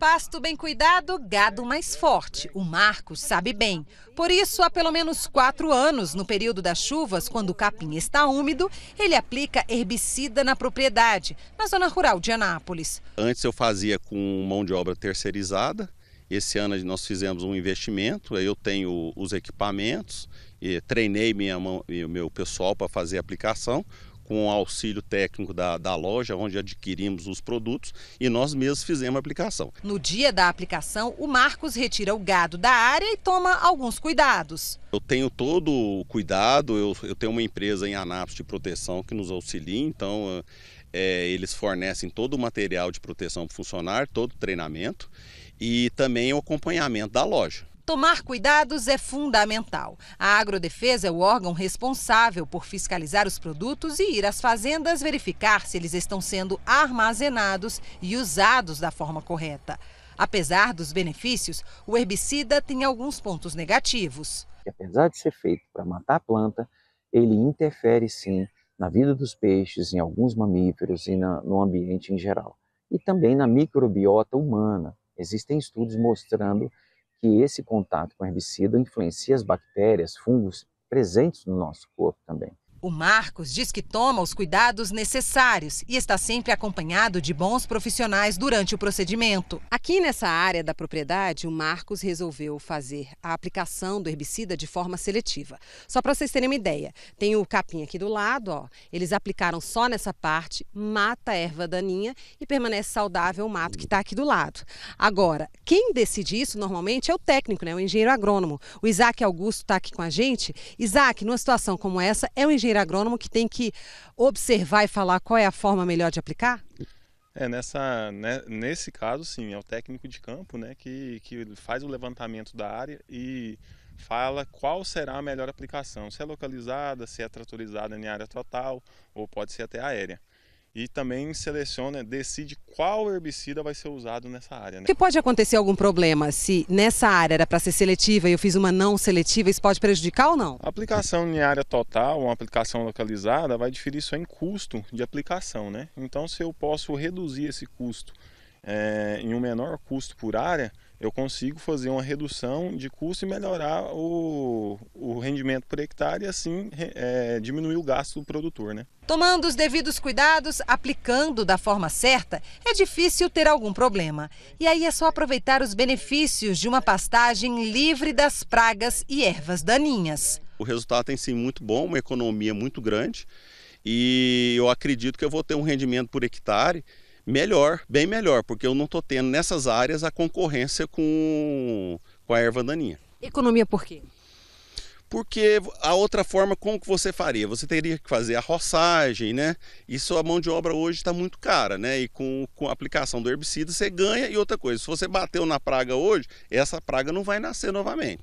Pasto bem cuidado, gado mais forte. O Marcos sabe bem. Por isso, há pelo menos quatro anos, no período das chuvas, quando o capim está úmido, ele aplica herbicida na propriedade, na zona rural de Anápolis. Antes eu fazia com mão de obra terceirizada. Esse ano nós fizemos um investimento, eu tenho os equipamentos, treinei minha mão, meu pessoal para fazer a aplicação com o auxílio técnico da, da loja onde adquirimos os produtos e nós mesmos fizemos a aplicação. No dia da aplicação, o Marcos retira o gado da área e toma alguns cuidados. Eu tenho todo o cuidado, eu, eu tenho uma empresa em Anápolis de proteção que nos auxilia, então é, eles fornecem todo o material de proteção para o funcionário, todo o treinamento e também o acompanhamento da loja. Tomar cuidados é fundamental. A Agrodefesa é o órgão responsável por fiscalizar os produtos e ir às fazendas verificar se eles estão sendo armazenados e usados da forma correta. Apesar dos benefícios, o herbicida tem alguns pontos negativos. Apesar de ser feito para matar a planta, ele interfere sim na vida dos peixes, em alguns mamíferos e na, no ambiente em geral. E também na microbiota humana. Existem estudos mostrando que esse contato com herbicida influencia as bactérias, fungos presentes no nosso corpo também. O Marcos diz que toma os cuidados necessários e está sempre acompanhado de bons profissionais durante o procedimento. Aqui nessa área da propriedade, o Marcos resolveu fazer a aplicação do herbicida de forma seletiva. Só para vocês terem uma ideia, tem o capim aqui do lado, ó. Eles aplicaram só nessa parte, mata a erva daninha e permanece saudável o mato que está aqui do lado. Agora, quem decide isso normalmente é o técnico, né? O engenheiro agrônomo. O Isaac Augusto está aqui com a gente. Isaac, numa situação como essa, é o engenheiro engenheiro agrônomo que tem que observar e falar qual é a forma melhor de aplicar? É, nessa, né, nesse caso, sim, é o técnico de campo né, que, que faz o levantamento da área e fala qual será a melhor aplicação, se é localizada, se é tratorizada em área total ou pode ser até aérea e também seleciona, decide qual herbicida vai ser usado nessa área. Né? Que pode acontecer algum problema se nessa área era para ser seletiva e eu fiz uma não seletiva, isso pode prejudicar ou não? A aplicação em área total, uma aplicação localizada, vai diferir só em custo de aplicação, né? Então, se eu posso reduzir esse custo é, em um menor custo por área, eu consigo fazer uma redução de custo e melhorar o, rendimento por hectare e assim é, diminuir o gasto do produtor. Né? Tomando os devidos cuidados, aplicando da forma certa, é difícil ter algum problema. E aí é só aproveitar os benefícios de uma pastagem livre das pragas e ervas daninhas. O resultado tem sido muito bom, uma economia muito grande e eu acredito que eu vou ter um rendimento por hectare melhor, bem melhor, porque eu não estou tendo nessas áreas a concorrência com, com a erva daninha. Economia por quê? porque a outra forma como que você faria? Você teria que fazer a roçagem, né? Isso a mão de obra hoje está muito cara, né? E com, com a aplicação do herbicida você ganha e outra coisa, se você bateu na praga hoje, essa praga não vai nascer novamente.